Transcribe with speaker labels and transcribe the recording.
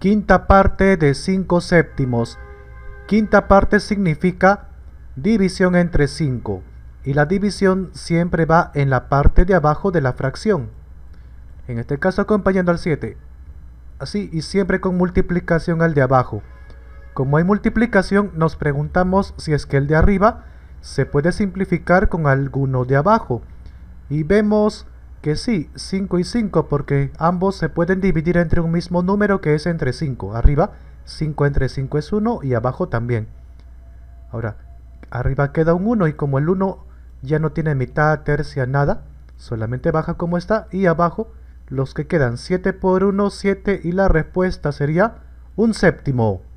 Speaker 1: quinta parte de 5 séptimos. Quinta parte significa división entre 5 y la división siempre va en la parte de abajo de la fracción. En este caso acompañando al 7. Así y siempre con multiplicación al de abajo. Como hay multiplicación nos preguntamos si es que el de arriba se puede simplificar con alguno de abajo. Y vemos que sí, 5 y 5 porque ambos se pueden dividir entre un mismo número que es entre 5. Arriba 5 entre 5 es 1 y abajo también. Ahora, arriba queda un 1 y como el 1 ya no tiene mitad, tercia, nada, solamente baja como está y abajo los que quedan 7 por 1, 7 y la respuesta sería un séptimo.